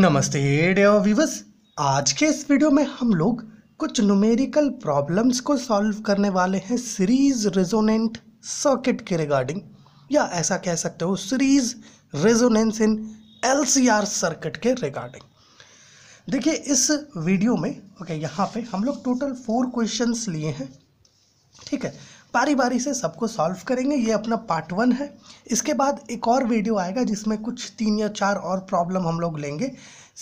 नमस्ते डेओ आज के इस वीडियो में हम लोग कुछ न्यूमेरिकल प्रॉब्लम्स को सॉल्व करने वाले हैं सीरीज रेजोनेंट सर्किट के रिगार्डिंग या ऐसा कह सकते हो series resonance in LCR circuit के रिगार्डिंग देखिए इस वीडियो में ओके okay, यहाँ पे हम लोग टोटल फोर क्वेश्चंस लिए हैं ठीक है बारी बारी से सबको सॉल्व करेंगे ये अपना पार्ट वन है इसके बाद एक और वीडियो आएगा जिसमें कुछ तीन या चार और प्रॉब्लम हम लोग लेंगे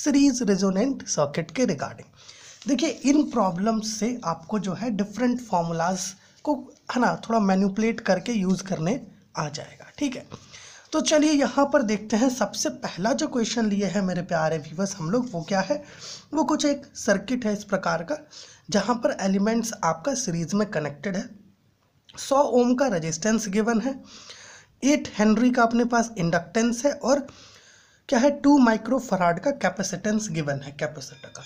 सीरीज रेजोनेंट सर्किट के रिगार्डिंग देखिए इन प्रॉब्लम्स से आपको जो है डिफरेंट फॉर्मूलाज को है ना थोड़ा मैन्यूपलेट करके यूज़ करने आ जाएगा ठीक है तो चलिए यहाँ पर देखते हैं सबसे पहला जो क्वेश्चन लिए है मेरे प्यारे व्यूवर्स हम लोग वो क्या है वो कुछ एक सर्किट है इस प्रकार का जहाँ पर एलिमेंट्स आपका सीरीज में कनेक्टेड है सौ ओम का रजिस्टेंस गिवन है एट हेनरी का अपने पास इंडक्टेंस है और क्या है टू माइक्रो फराड का कैपेसिटेंस गिवन है कैपेसिटर का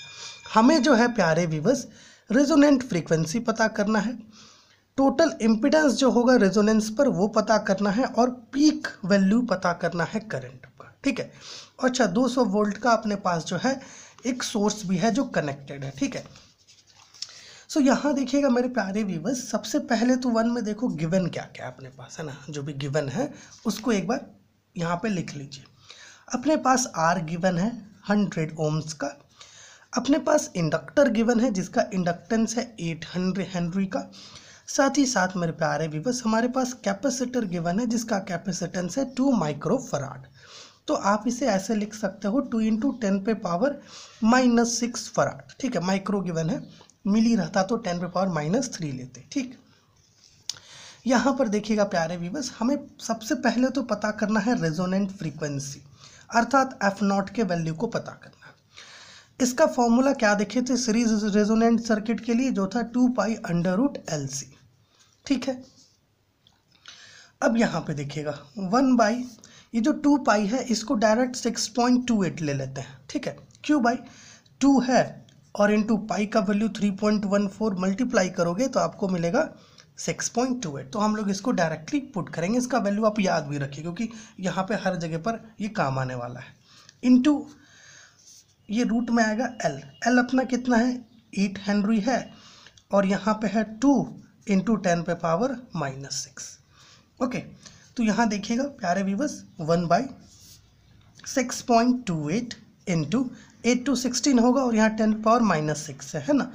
हमें जो है प्यारे विवस रेजोनेंट फ्रीक्वेंसी पता करना है टोटल इम्पिडेंस जो होगा रेजोनेंस पर वो पता करना है और पीक वैल्यू पता करना है करंट का ठीक है अच्छा 200 वोल्ट का अपने पास जो है एक सोर्स भी है जो कनेक्टेड है ठीक है सो so, यहाँ देखिएगा मेरे प्यारे व्यूवर्स सबसे पहले तो वन में देखो गिवन क्या क्या अपने पास है ना जो भी गिवन है उसको एक बार यहाँ पे लिख लीजिए अपने पास आर गिवन है हंड्रेड ओम्स का अपने पास इंडक्टर गिवन है जिसका इंडक्टेंस है एट हंड्रेड हेनरी का साथ ही साथ मेरे प्यारे व्यूवर्स हमारे पास कैपेसिटर गिवन है जिसका कैपेसिटेंस है टू माइक्रो फराड तो आप इसे ऐसे लिख सकते हो टू इंटू टेन पे पावर माइनस सिक्स फराड ठीक है माइक्रो गिवन है मिल ही रहता तो टेन पे पावर माइनस थ्री लेते ठीक यहाँ पर देखिएगा प्यारे व्यूवर्स हमें सबसे पहले तो पता करना है रेजोनेंट फ्रीक्वेंसी अर्थात एफ नॉट के वैल्यू को पता करना इसका फॉर्मूला क्या देखे थे सीरीज रेजोनेंट सर्किट के लिए जो था two pi under root L C ठीक है अब यहाँ पे देखिएगा वन बाई ये जो टू पाई है इसको direct six point two eight ले लेते हैं ठीक है क्यू बाई टू है और इंटू पाई का value three point one four multiply करोगे तो आपको मिलेगा सिक्स पॉइंट टू एट तो हम लोग इसको डायरेक्टली पुट करेंगे इसका वैल्यू आप याद भी रखिए क्योंकि यहाँ पे हर जगह पर ये काम आने वाला है इंटू ये रूट में आएगा एल एल अपना कितना है एट हेनरी है और यहाँ पे है टू इंटू टेन पे पावर माइनस सिक्स ओके तो यहाँ देखिएगा प्यारे viewers one by six point two eight into eight two sixteen होगा और यहाँ टेन पावर माइनस सिक्स है है ना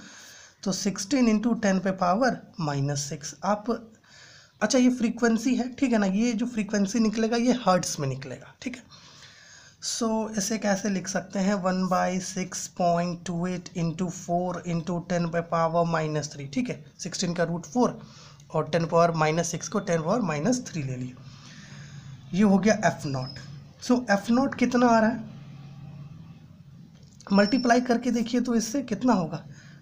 तो सिक्सटीन इंटू टेन पे पावर माइनस सिक्स आप अच्छा ये फ्रीक्वेंसी है ठीक है ना ये जो फ्रीक्वेंसी निकलेगा ये हर्ट्स में निकलेगा ठीक है सो so, इसे कैसे लिख सकते हैं one by six point two eight into four into ten पे पावर माइनस थ्री ठीक है सिक्सटीन का रूट फोर और टेन पावर माइनस सिक्स को टेन पावर माइनस थ्री ले लिया ये हो गया F naught so F naught कितना आ रहा है मल्टीप्लाई करके देखिए तो इससे कितना होगा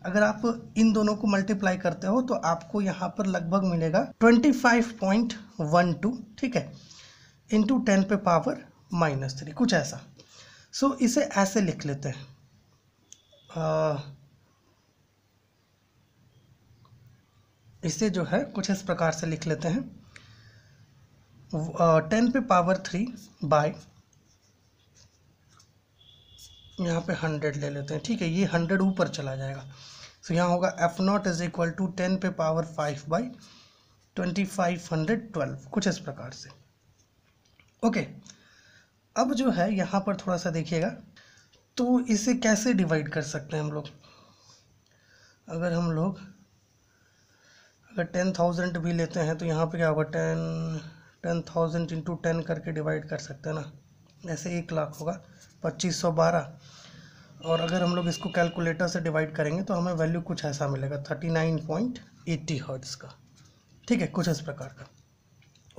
अगर आप इन दोनों को मल्टीप्लाई करते हो तो आपको यहाँ पर लगभग मिलेगा twenty five point one two ठीक है इंटू टेन पे पावर माइनस थ्री कुछ ऐसा सो so, इसे ऐसे लिख लेते हैं इसे जो है कुछ इस प्रकार से लिख लेते हैं टेन पे पावर थ्री बाय यहाँ पे हंड्रेड ले लेते हैं ठीक है ये हंड्रेड ऊपर चला जाएगा सो यहाँ होगा F naught is equal to ten पे power five by twenty five hundred twelve कुछ इस प्रकार से ओके अब जो है यहाँ पर थोड़ा सा देखिएगा तो इसे कैसे डिवाइड कर सकते हैं हम लोग अगर हम लोग अगर टेन थाउजेंड भी लेते हैं तो यहाँ पे क्या होगा ten ten thousand into ten करके डिवाइड कर सकते हैं ना ऐसे एक लाख होगा पच्चीस सौ बारह और अगर हम लोग इसको कैलकुलेटर से डिवाइड करेंगे तो हमें वैल्यू कुछ ऐसा मिलेगा thirty nine point eighty hertz का ठीक है कुछ इस प्रकार का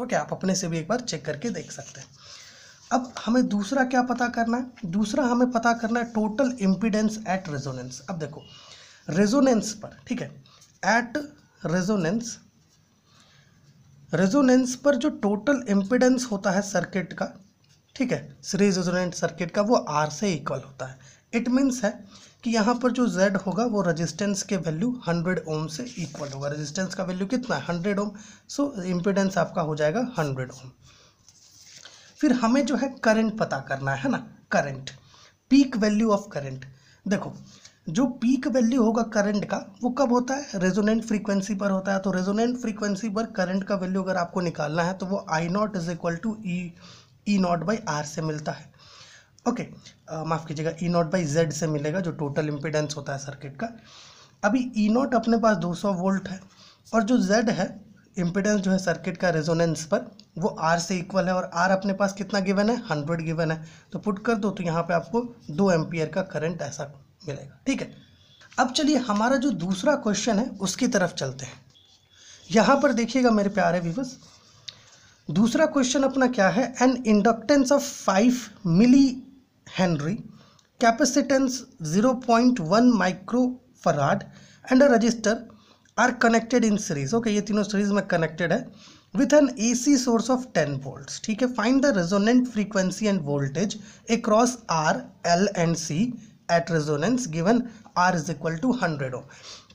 ओके आप अपने से भी एक बार चेक करके देख सकते हैं अब हमें दूसरा क्या पता करना है दूसरा हमें पता करना है टोटल इम्पिडेंस एट रेजोनेंस अब देखो रेजोनेंस पर ठीक है एट रेजोनेंस रेजोनेंस पर जो टोटल इम्पिडेंस होता है सर्किट का ठीक है सीरीज रेजोनेंट सर्किट का वो आर से इक्वल होता है इट मीन्स है कि यहाँ पर जो Z होगा वो रेजिस्टेंस के वैल्यू 100 ओम से इक्वल होगा रेजिस्टेंस का वैल्यू कितना है हंड्रेड ओम सो इम्पिडेंस आपका हो जाएगा हंड्रेड ओम फिर हमें जो है करंट पता करना है ना current peak value of current देखो जो पीक वैल्यू होगा करंट का वो कब होता है रेजोनेंट फ्रीक्वेंसी पर होता है तो रेजोनेंट फ्रीक्वेंसी पर करंट का वैल्यू अगर आपको निकालना है तो वो I naught is equal to E E naught by R से मिलता है ओके माफ़ कीजिएगा ई नॉट बाई जेड से मिलेगा जो टोटल इम्पिडेंस होता है सर्किट का अभी ई e नॉट अपने पास 200 वोल्ट है और जो जेड है इम्पिडेंस जो है सर्किट का रेजोनेंस पर वो आर से इक्वल है और आर अपने पास कितना गिवन है हंड्रेड गिवन है तो पुट कर दो तो यहाँ पे आपको दो एम्पियर का करंट ऐसा मिलेगा ठीक है अब चलिए हमारा जो दूसरा क्वेश्चन है उसकी तरफ चलते हैं यहाँ पर देखिएगा मेरे प्यारे विवस दूसरा क्वेश्चन अपना क्या है an inductance of five milli henry capacitance zero point one micro farad and a resistor R connected in series okay ये तीनों सीरीज में कनेक्टेड है with an A C source of ten volt ठीक है find the resonant frequency and voltage cross R L and C at resonance given R is equal to hundred ohm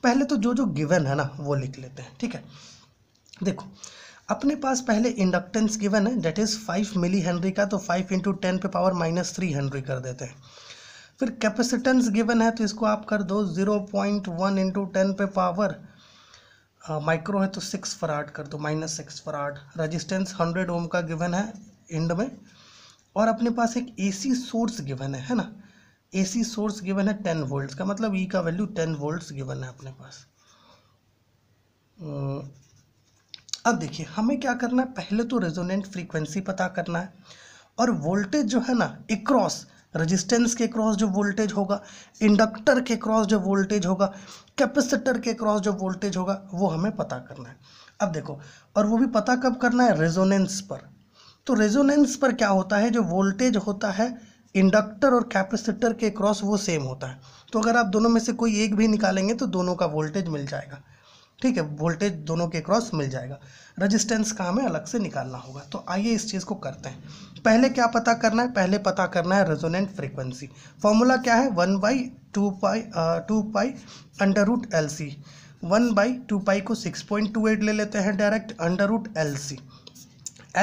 पहले तो जो जो गिवन है ना वो लिख लेते हैं ठीक है देखो अपने पास पहले इंडक्टेंस गिवन है that is five milli henry का तो फाइव इंटू टेन पे पावर माइनस थ्री हेनरी कर देते हैं फिर कैपेसिटेंस गिवन है तो इसको आप कर दो zero point one into ten पे पावर माइक्रो है तो सिक्स फराड कर दो minus six farad resistance hundred ohm का गिवन है एंड में और अपने पास एक सी सोर्स गिवन है है ना सी सोर्स गिवन है टेन वोल्ट का मतलब ई e का वैल्यू टेन वोल्ट गिवन है अपने पास अब देखिए हमें क्या करना है पहले तो रेजोनेंट फ्रीक्वेंसी पता करना है और वोल्टेज जो है ना एक रेजिस्टेंस के क्रॉस जो वोल्टेज होगा इंडक्टर के क्रॉस जो वोल्टेज होगा कैपेसिटर के क्रॉस जो वोल्टेज होगा वो हमें पता करना है अब देखो और वो भी पता कब करना है रेजोनेंस पर तो रेजोनेंस पर क्या होता है जो वोल्टेज होता है इंडक्टर और कैपेसिटर के क्रॉस वो सेम होता है तो अगर आप दोनों में से कोई एक भी निकालेंगे तो दोनों का वोल्टेज मिल जाएगा ठीक है वोल्टेज दोनों के क्रॉस मिल जाएगा रेजिस्टेंस का हमें अलग से निकालना होगा तो आइए इस चीज़ को करते हैं पहले क्या पता करना है पहले पता करना है रेजोनेंट फ्रीक्वेंसी फॉर्मूला क्या है one by two pi two pi under root L C one by two pi को सिक्स पॉइंट टू एट ले लेते हैं direct under root L C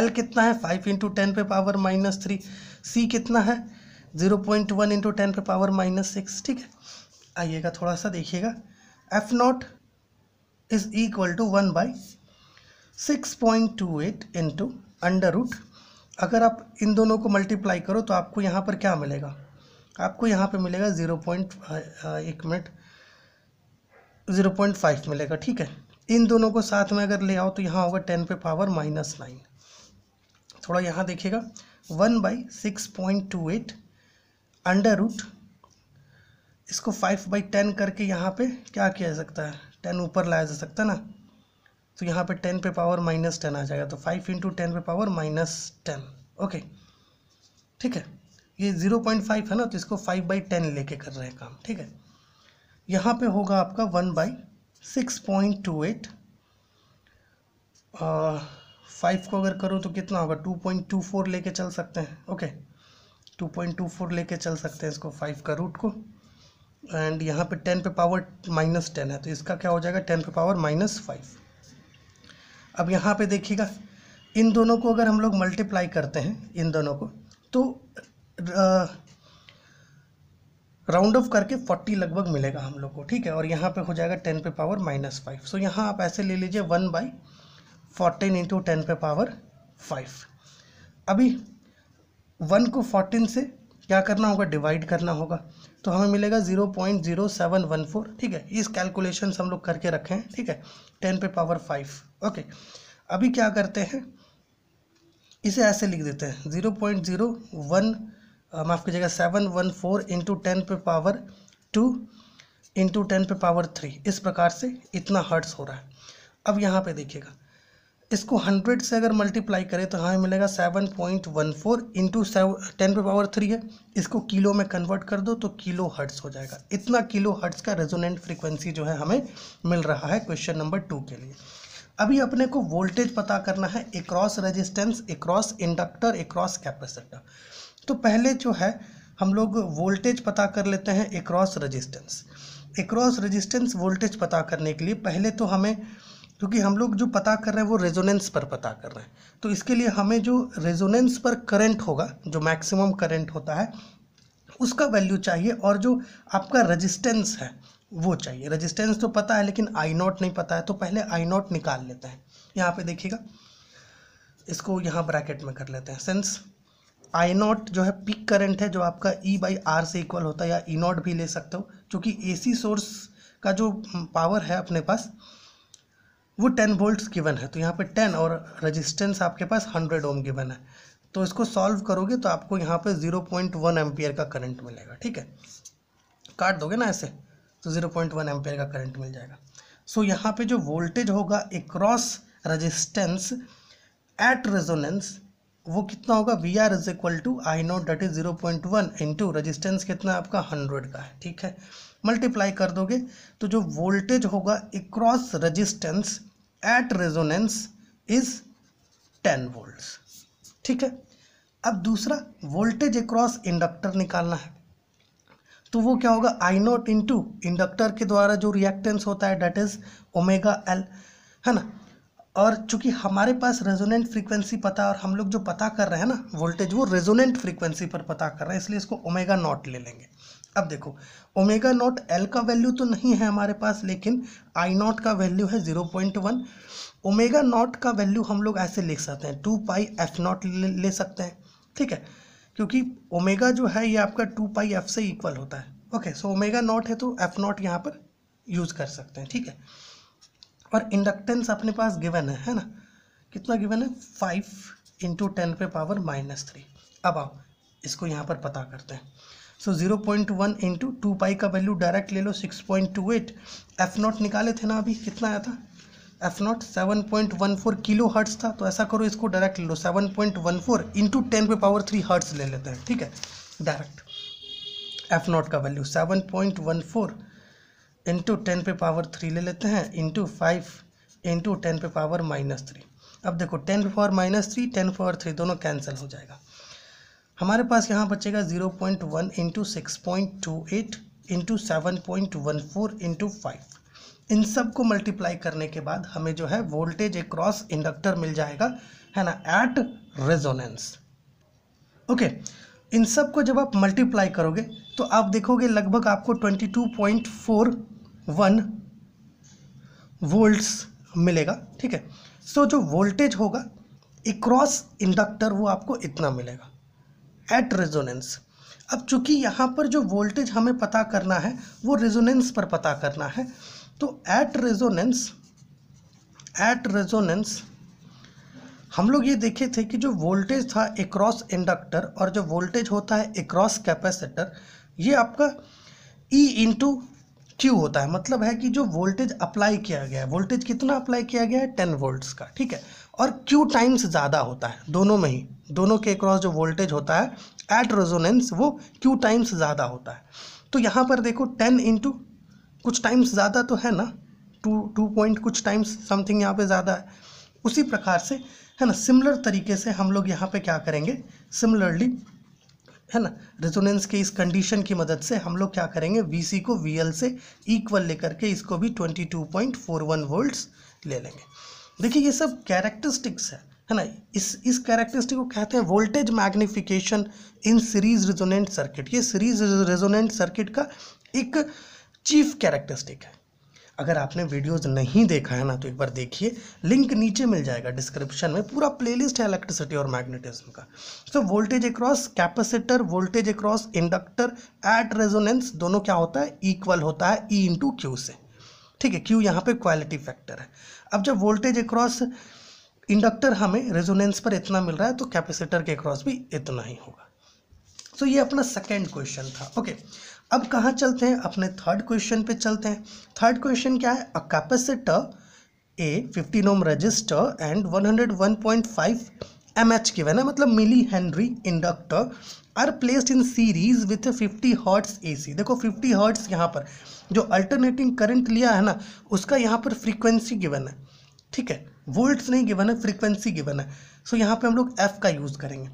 L कितना है फाइव इंटू टेन पे पावर माइनस थ्री सी कितना है zero point one into ten पे पावर माइनस सिक्स ठीक है आइएगा थोड़ा सा देखिएगा F naught is equal to one by six point two eight into under root अगर आप इन दोनों को मल्टीप्लाई करो तो आपको यहाँ पर क्या मिलेगा आपको यहाँ पे मिलेगा ज़ीरो पॉइंट एक मिनट ज़ीरो पॉइंट फाइव मिलेगा ठीक है इन दोनों को साथ में अगर ले आओ तो यहाँ होगा टेन पे पावर माइनस नाइन थोड़ा यहाँ देखिएगा one by six point two eight under root इसको फाइव बाई टेन करके यहाँ पे क्या किया जा सकता है टेन ऊपर लाया जा सकता ना तो यहाँ पे टेन पे पावर माइनस टेन आ जाएगा तो फाइव इंटू टेन पे पावर माइनस टेन ओके ठीक है ये ज़ीरो पॉइंट फाइव है ना तो इसको फाइव बाई टेन ले कर रहे हैं काम ठीक है यहाँ पे होगा आपका one by six point two eight five को अगर करो तो कितना होगा टू पॉइंट टू फोर कर चल सकते हैं okay two point two four कर चल सकते हैं इसको फाइव का रूट को एंड यहाँ पे टेन पे पावर माइनस टेन है तो इसका क्या हो जाएगा टेन पे पावर माइनस फाइव अब यहाँ पे देखिएगा इन दोनों को अगर हम लोग मल्टीप्लाई करते हैं इन दोनों को तो राउंड ऑफ करके फोर्टी लगभग मिलेगा हम लोग को ठीक है और यहाँ पे हो जाएगा टेन पे पावर माइनस फाइव सो यहाँ आप ऐसे ले लीजिए one by fourteen into ten पे पावर फाइव अभी वन को फोर्टीन से क्या करना होगा डिवाइड करना होगा तो हमें मिलेगा zero point zero seven one four ठीक है इस कैलकुलेशन हम लोग करके रखे हैं ठीक है टेन पे पावर फाइव ओके अभी क्या करते हैं इसे ऐसे लिख देते हैं ज़ीरो पॉइंट ज़ीरो वन माफ़ कीजिएगा seven one four into ten पे पावर टू इंटू टेन पे पावर थ्री इस प्रकार से इतना हर्ट्स हो रहा है अब यहाँ पे देखिएगा इसको हंड्रेड से अगर मल्टीप्लाई करें तो हमें मिलेगा seven point one four into ten पे पावर थ्री है इसको किलो में कन्वर्ट कर दो तो किलो हर्ट्स हो जाएगा इतना किलो हर्ट्स का रेजोनेंट फ्रीक्वेंसी जो है हमें मिल रहा है क्वेश्चन नंबर टू के लिए अभी अपने को वोल्टेज पता करना है across resistance across inductor across capacitor तो पहले जो है हम लोग वोल्टेज पता कर लेते हैं across resistance across resistance voltage पता करने के लिए पहले तो हमें क्योंकि हम लोग जो पता कर रहे हैं वो रेजोनेंस पर पता कर रहे हैं तो इसके लिए हमें जो रेजोनेंस पर करंट होगा जो मैक्सिमम करंट होता है उसका वैल्यू चाहिए और जो आपका रजिस्टेंस है वो चाहिए रजिस्टेंस तो पता है लेकिन आई नॉट नहीं पता है तो पहले आई नॉट निकाल लेते हैं यहाँ पे देखिएगा इसको यहाँ ब्रैकेट में कर लेते हैं सेंस आई नॉट जो है पिक करंट है जो आपका ई बाई आर से इक्वल होता है या ई नॉट भी ले सकते हो क्योंकि ए सोर्स का जो पावर है अपने पास वो टेन वोल्ट्स गिवन है तो यहाँ पे टेन और रजिस्टेंस आपके पास हंड्रेड ओम गिवन है तो इसको सॉल्व करोगे तो आपको यहाँ पे जीरो पॉइंट वन एम्पियर का करंट मिलेगा ठीक है काट दोगे ना ऐसे तो जीरो पॉइंट वन एम्पियर का करंट मिल जाएगा सो so, यहाँ पे जो वोल्टेज होगा एक्रॉस रजिस्टेंस एट रेजोनेंस वो कितना होगा V R is equal to I naught that is zero point one into resistance कितना आपका हंड्रेड का है ठीक है मल्टीप्लाई कर दोगे तो जो वोल्टेज होगा across resistance at resonance is ten volt ठीक है अब दूसरा वोल्टेज अक्रॉस इंडक्टर निकालना है तो वो क्या होगा आई नॉट टू इंडक्टर के द्वारा जो रिएक्टेंस होता है डेट इज ओमेगा एल है ना और चूंकि हमारे पास रेजोनेंट फ्रीक्वेंसी पता और हम लोग जो पता कर रहे हैं ना वोल्टेज वो रेजोनेंट फ्रीक्वेंसी पर पता कर रहे हैं इसलिए इसको ओमेगा नॉट ले लेंगे अब देखो ओमेगा नॉट एल का वैल्यू तो नहीं है हमारे पास लेकिन आई नॉट का वैल्यू है zero point one omega naught का वैल्यू हम लोग ऐसे लिख सकते हैं टू पाई एफ नॉट ले सकते हैं ठीक है क्योंकि ओमेगा जो है ये आपका टू पाई एफ से इक्वल होता है ओके सो ओमेगा नॉट है तो एफ नॉट यहाँ पर यूज़ कर सकते हैं ठीक है और इंडक्टेंस अपने पास गिवन है है ना कितना गिवन है फाइव इंटू टेन पे पावर माइनस थ्री अब आओ इसको यहाँ पर पता करते हैं so zero point one into two pi का वैल्यू डायरेक्ट ले लो six point two eight F naught निकाले थे ना अभी कितना आया था F naught seven point one four kilo hertz था तो ऐसा करो इसको डायरेक्ट ले लो seven point one four into ten पे पावर थ्री हर्ट्स ले लेते हैं ठीक है डायरेक्ट एफ नॉट का value seven point one four into ten पे पावर थ्री ले लेते हैं इंटू फाइव इंटू टेन पे पावर माइनस थ्री अब देखो टेन पे power minus three ten power three दोनों कैंसिल हो जाएगा हमारे पास यहाँ बचेगा zero point one into six point two eight into seven point one four into five इन सब को मल्टीप्लाई करने के बाद हमें जो है वोल्टेज क्रॉस इंडक्टर मिल जाएगा है ना एट रेजोनेंस ओके इन सब को जब आप मल्टीप्लाई करोगे तो आप देखोगे लगभग आपको twenty two point four one volts मिलेगा ठीक है सो so, जो वोल्टेज होगा क्रॉस इंडक्टर वो आपको इतना मिलेगा एट रेजोनेंस अब चूंकि यहाँ पर जो वोल्टेज हमें पता करना है वो रेजोनेंस पर पता करना है तो एट रेजोनेंस एट रेजोनेंस हम लोग ये देखे थे कि जो वोल्टेज था एक्रॉस इंडक्टर और जो वोल्टेज होता है एक्रॉस कैपेसिटर ये आपका ई e इंटू क्यू होता है मतलब है कि जो वोल्टेज अप्लाई किया गया है वोल्टेज कितना अप्लाई किया गया है टेन वोल्ट्स का ठीक है और क्यू टाइम्स ज़्यादा होता है दोनों में ही दोनों के अक्रॉस जो वोल्टेज होता है एट रेजोनेंस वो क्यू टाइम्स ज़्यादा होता है तो यहाँ पर देखो टेन इंटू कुछ टाइम्स ज़्यादा तो है ना टू टू पॉइंट कुछ टाइम्स समथिंग यहाँ पे ज़्यादा है उसी प्रकार से है ना सिमिलर तरीके से हम लोग यहाँ पे क्या करेंगे सिमिलरली है ना रेजोनेंस के इस कंडीशन की मदद से हम लोग क्या करेंगे वी को वी से इक्वल लेकर के इसको भी twenty two point four one volts ले लेंगे देखिए ये सब कैरेक्टरिस्टिक्स है है ना इस इस कैरेक्टरिस्टिक को कहते हैं voltage magnification in series resonant circuit ये सीरीज रेजोनेंट सर्किट का एक चीफ कैरेक्टरिस्टिक है अगर आपने वीडियोस नहीं देखा है ना तो एक बार देखिए लिंक नीचे मिल जाएगा डिस्क्रिप्शन में पूरा प्लेलिस्ट है इलेक्ट्रिसिटी और मैग्नेटिज्म का so voltage across capacitor voltage across inductor at resonance दोनों क्या होता है इक्वल होता है ई इंटू क्यू से ठीक है क्यू यहाँ पे क्वालिटी फैक्टर है अब जब वोल्टेज अक्रॉस इंडक्टर हमें रेजोनेंस पर इतना मिल रहा है तो कैपेसिटर के अक्रॉस भी इतना ही होगा सो so, ये अपना सेकेंड क्वेश्चन था ओके okay. अब कहाँ चलते हैं अपने थर्ड क्वेश्चन पे चलते हैं थर्ड क्वेश्चन क्या है a capacitor a fifteen ohm resistor and one hundred one point five M H given है मतलब milli henry inductor are placed in series with fifty hertz A C देखो fifty hots यहाँ पर जो alternating current लिया है ना उसका यहाँ पर फ्रीक्वेंसी गिवन है ठीक है वोल्ट्स नहीं गिवन है फ्रीक्वेंसी गिवन है सो so, यहाँ पे हम लोग एफ का यूज़ करेंगे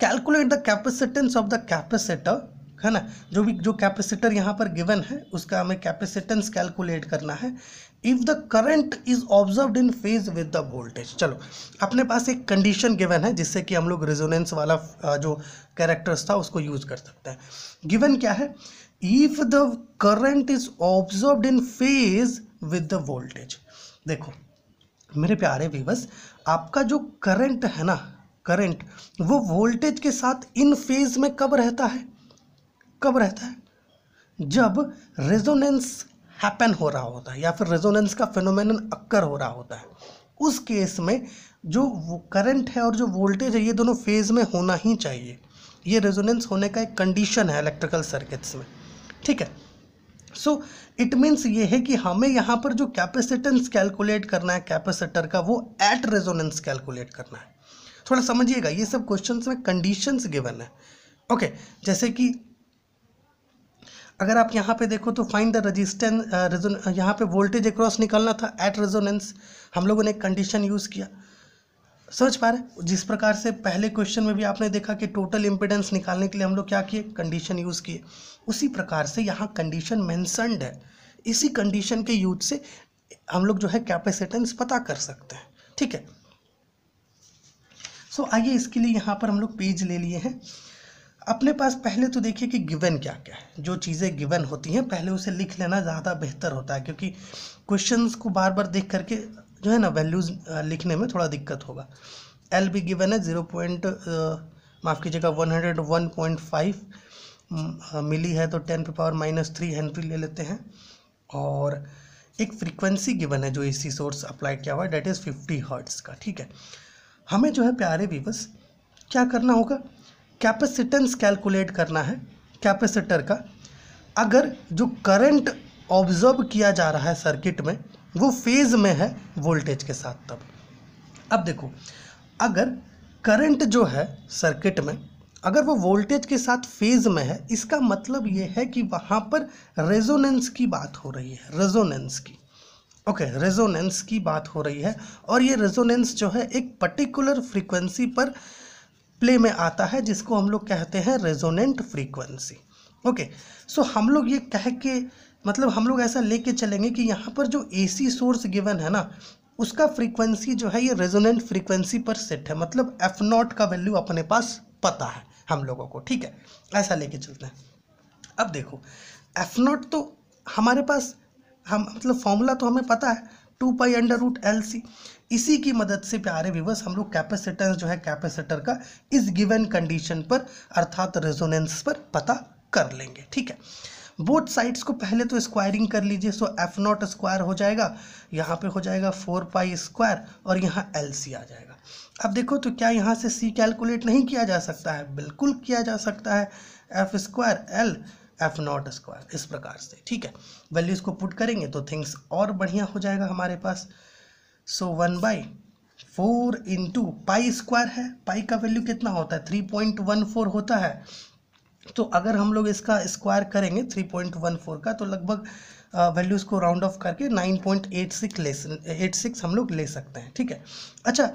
calculate the capacitance of the capacitor है ना जो भी जो कैपेसिटर यहाँ पर गिवन है उसका हमें कैपेसिटेंस कैलकुलेट करना है if the current is observe in phase with the voltage चलो अपने पास एक कंडीशन गिवन है जिससे कि हम लोग रेजोनेंस वाला जो कैरेक्टर्स था उसको यूज़ कर सकते हैं गिवन क्या है if the current is observe in phase with the voltage देखो मेरे प्यारे वीवस आपका जो करंट है ना करंट वो वोल्टेज के साथ इन फेज में कब रहता है कब रहता है जब रेजोनेंस हैपन हो रहा होता है या फिर रेजोनेंस का फिनोमेनन अक्कर हो रहा होता है उस केस में जो करंट है और जो वोल्टेज है ये दोनों फेज़ में होना ही चाहिए ये रेजोनेंस होने का एक कंडीशन है इलेक्ट्रिकल सर्किट्स में ठीक है सो इट मीन्स ये है कि हमें यहाँ पर जो कैपेसिटेंस कैलकुलेट करना है कैपेसिटर का वो एट रेजोनेंस कैलकुलेट करना है थोड़ा समझिएगा ये सब क्वेश्चंस में कंडीशंस गिवन है ओके okay, जैसे कि अगर आप यहाँ पे देखो तो फाइंड द रजिस्टेंस रेजोन यहाँ पे वोल्टेज अक्रॉस निकलना था एट रेजोनेंस हम लोगों ने कंडीशन यूज़ किया समझ पा रहे जिस प्रकार से पहले क्वेश्चन में भी आपने देखा कि टोटल इम्पिडेंस निकालने के लिए हम लोग क्या किए कंडीशन यूज़ किए उसी प्रकार से यहाँ कंडीशन मैंसनड है इसी कंडीशन के यूज से हम लोग जो है कैपेसिटेंस पता कर सकते हैं ठीक है सो so, आइए इसके लिए यहाँ पर हम लोग पेज ले लिए हैं अपने पास पहले तो देखिए कि गिवन क्या क्या है जो चीज़ें गिवन होती हैं पहले उसे लिख लेना ज़्यादा बेहतर होता है क्योंकि क्वेश्चंस को बार बार देख करके जो है ना वैल्यूज़ लिखने में थोड़ा दिक्कत होगा एल भी गिवन है ज़ीरो पॉइंट माफ़ कीजिएगा one hundred one point five milli है तो टेन पे पावर माइनस थ्री हेनरी ले लेते हैं और एक फ्रीक्वेंसी गिवन है जो इसी सोर्स अप्लाई किया हुआ है डेट इज़ फिफ्टी हर्ट्स का ठीक है हमें जो है प्यारे वीवस क्या करना होगा कैपेसिटेंस कैलकुलेट करना है कैपेसिटर का अगर जो करंट ऑब्जर्व किया जा रहा है सर्किट में वो फेज़ में है वोल्टेज के साथ तब अब देखो अगर करंट जो है सर्किट में अगर वो वोल्टेज के साथ फेज़ में है इसका मतलब ये है कि वहाँ पर रेजोनेंस की बात हो रही है रेजोनेंस की ओके okay, रेजोनेंस की बात हो रही है और ये रेजोनेंस जो है एक पर्टिकुलर फ्रीक्वेंसी पर प्ले में आता है जिसको हम लोग कहते हैं रेजोनेंट फ्रीक्वेंसी ओके सो हम लोग ये कह के मतलब हम लोग ऐसा लेके चलेंगे कि यहाँ पर जो एसी सोर्स गिवन है ना उसका फ्रीक्वेंसी जो है ये रेजोनेंट फ्रीक्वेंसी पर सेट है मतलब एफ नॉट का वैल्यू अपने पास पता है हम लोगों को ठीक है ऐसा लेके चलते हैं अब देखो एफ नॉट तो हमारे पास हम मतलब फॉर्मूला तो हमें पता है two pi under root L C इसी की मदद से प्यारे विवर्स हम लोग कैपेसिटेंस जो है कैपेसिटर का इस गिवन कंडीशन पर अर्थात रेजोनेंस पर पता कर लेंगे ठीक है बोथ साइड्स को पहले तो स्क्वायरिंग कर लीजिए सो एफ नॉट स्क्वायर हो जाएगा यहाँ पे हो जाएगा फोर पाई स्क्वायर और यहाँ एल सी आ जाएगा अब देखो तो क्या यहाँ से सी कैलकुलेट नहीं किया जा सकता है बिल्कुल किया जा सकता है F square L F naught square इस प्रकार से ठीक है वैल्यूज़ को पुट करेंगे तो थिंग्स और बढ़िया हो जाएगा हमारे पास so one by four into pi square है पाई का वैल्यू कितना होता है थ्री पॉइंट वन फोर होता है तो अगर हम लोग इसका स्क्वायर करेंगे थ्री पॉइंट वन फोर का तो लगभग वैल्यूज़ को राउंड ऑफ करके नाइन पॉइंट एट सिक्स ले एट सिक्स हम लोग ले सकते हैं ठीक है अच्छा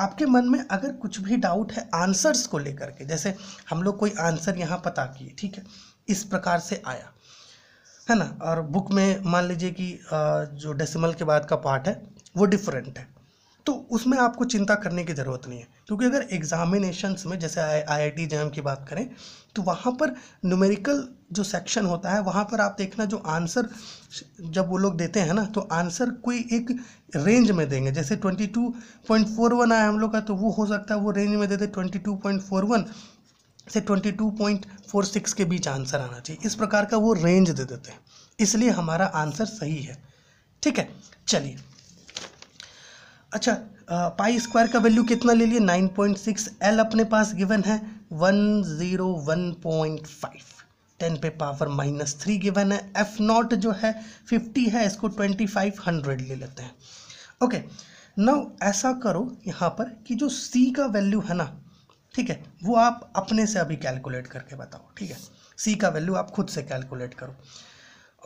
आपके मन में अगर कुछ भी डाउट है आंसर्स को लेकर के जैसे हम लोग कोई आंसर यहाँ पता किए ठीक है इस प्रकार से आया है ना और बुक में मान लीजिए कि जो डेसिमल के बाद का पार्ट है वो डिफरेंट है तो उसमें आपको चिंता करने की ज़रूरत नहीं है क्योंकि अगर एग्जामिनेशंस में जैसे आई आई टी जैम की बात करें तो वहाँ पर न्यूमेरिकल जो सेक्शन होता है वहाँ पर आप देखना जो आंसर जब वो लोग देते हैं ना तो आंसर कोई एक रेंज में देंगे जैसे 22.41 आया हम लोग का तो वो हो सकता है वो रेंज में देते दे 22.41 से 22.46 के बीच आंसर आना चाहिए इस प्रकार का वो रेंज दे देते हैं इसलिए हमारा आंसर सही है ठीक है चलिए अच्छा पाई स्क्वायर का वैल्यू कितना ले लिए 9.6 एल अपने पास गिवन है 101.5 टेन पे पावर माइनस थ्री गिवन है एफ नॉट जो है फिफ्टी है इसको ट्वेंटी फाइव हंड्रेड ले लेते हैं ओके okay, नाउ ऐसा करो यहाँ पर कि जो सी का वैल्यू है ना ठीक है वो आप अपने से अभी कैलकुलेट करके बताओ ठीक है सी का वैल्यू आप खुद से कैलकुलेट करो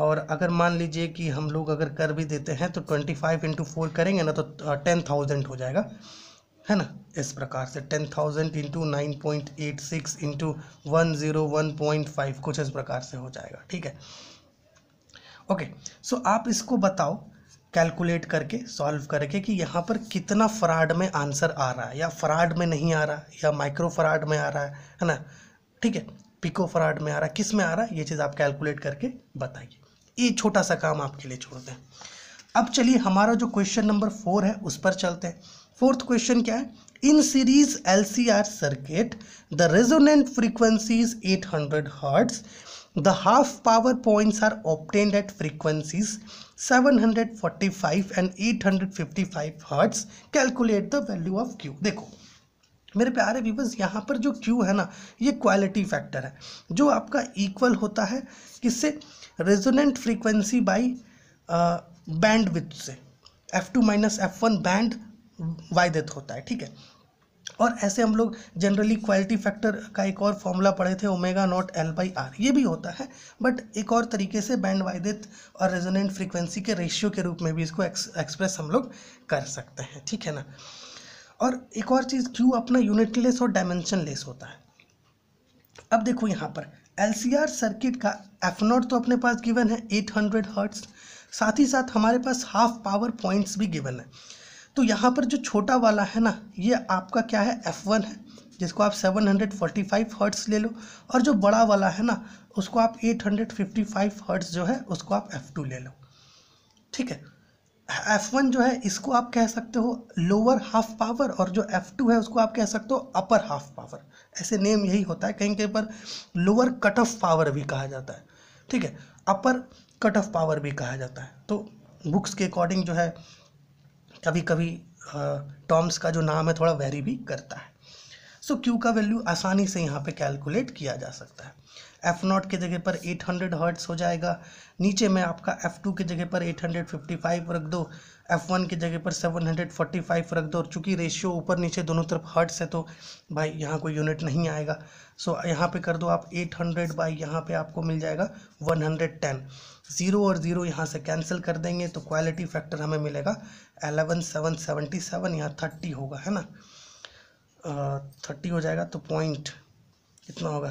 और अगर मान लीजिए कि हम लोग अगर कर भी देते हैं तो ट्वेंटी फाइव इंटू फोर करेंगे ना तो टेन थाउजेंड हो जाएगा है ना इस प्रकार से ten thousand into nine point eight six into one zero one point five कुछ इस प्रकार से हो जाएगा ठीक है ओके सो आप इसको बताओ कैलकुलेट करके सॉल्व करके कि यहाँ पर कितना फ्रॉड में आंसर आ रहा है या फ्रॉड में नहीं आ रहा या माइक्रो फ्रॉड में आ रहा है है ना ठीक है पिको फ्रॉड में आ रहा है किस में आ रहा है ये चीज़ आप कैलकुलेट करके बताइए ये छोटा सा काम आपके लिए छोड़ते हैं अब चलिए हमारा जो क्वेश्चन नंबर फोर है उस पर चलते हैं फोर्थ क्वेश्चन क्या है in series L circuit the resonant frequencies hundred hertz The half power points are obtained at frequencies 745 and 855 hertz. Calculate the value of Q. देखो मेरे प्यारे व्यूवर्स यहाँ पर जो Q है ना ये क्वालिटी फैक्टर है जो आपका इक्वल होता है किससे resonant frequency by bandwidth से F2 two minus F one bandwidth होता है ठीक है और ऐसे हम लोग जनरली क्वालिटी फैक्टर का एक और फॉर्मूला पढ़े थे omega naught L by R ये भी होता है बट एक और तरीके से बैंड वायदित और रेजोनेंट फ्रीक्वेंसी के रेशियो के रूप में भी इसको एक्सप्रेस हम लोग कर सकते हैं ठीक है ना और एक और चीज़ क्यू अपना यूनिटलेस और लेस होता है अब देखो यहाँ पर एल सर्किट का एफ नॉट तो अपने पास गिवन है एट हंड्रेड हर्ट्स साथ ही साथ हमारे पास हाफ पावर पॉइंट्स भी गिवन है तो यहाँ पर जो छोटा वाला है ना ये आपका क्या है एफ़ वन है जिसको आप 745 हंड्रेड हर्ट्स ले लो और जो बड़ा वाला है ना उसको आप 855 हर्ट्स जो है उसको आप F2 ले लो ठीक है F1 जो है इसको आप कह सकते हो लोअर हाफ पावर और जो F2 है उसको आप कह सकते हो अपर हाफ पावर ऐसे नेम यही होता है कहीं कहीं पर लोअर कट ऑफ पावर भी कहा जाता है ठीक है अपर कट ऑफ पावर भी कहा जाता है तो बुक्स के अकॉर्डिंग जो है कभी कभी टर्म्स का जो नाम है थोड़ा वेरी भी करता है सो so, क्यू का वैल्यू आसानी से यहाँ पे कैलकुलेट किया जा सकता है एफ नॉट की जगह पर 800 हंड्रेड हर्ट्स हो जाएगा नीचे में आपका एफ टू की जगह पर 855 रख दो एफ वन की जगह पर 745 रख दो और चूँकि रेशियो ऊपर नीचे दोनों तरफ हर्ट्स है तो भाई यहाँ कोई यूनिट नहीं आएगा सो so, यहाँ पे कर दो आप 800 हंड्रेड बाई यहाँ पर आपको मिल जाएगा 110 ज़ीरो और ज़ीरो यहाँ से कैंसिल कर देंगे तो क्वालिटी फैक्टर हमें मिलेगा एलेवन सेवन सेवेंटी सेवन यहाँ थर्टी होगा है ना थर्टी हो जाएगा तो पॉइंट कितना होगा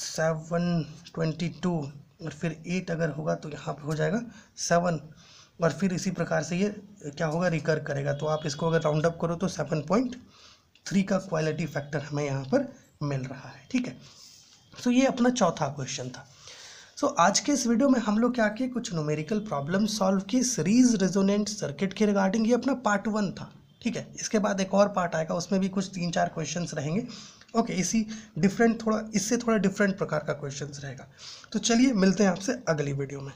सेवन ट्वेंटी टू और फिर एट अगर होगा तो यहाँ पे हो जाएगा सेवन और फिर इसी प्रकार से ये क्या होगा रिकर करेगा तो आप इसको अगर राउंड अप करो तो सेवन पॉइंट थ्री का क्वालिटी फैक्टर हमें यहाँ पर मिल रहा है ठीक है सो तो ये अपना चौथा क्वेश्चन था सो so, आज के इस वीडियो में हम लोग क्या किए कुछ न्यूमेरिकल प्रॉब्लम सॉल्व की सीरीज रेजोनेंट सर्किट के रिगार्डिंग ये अपना पार्ट वन था ठीक है इसके बाद एक और पार्ट आएगा उसमें भी कुछ तीन चार क्वेश्चंस रहेंगे ओके इसी डिफरेंट थोड़ा इससे थोड़ा डिफरेंट प्रकार का क्वेश्चंस रहेगा तो चलिए मिलते हैं आपसे अगली वीडियो में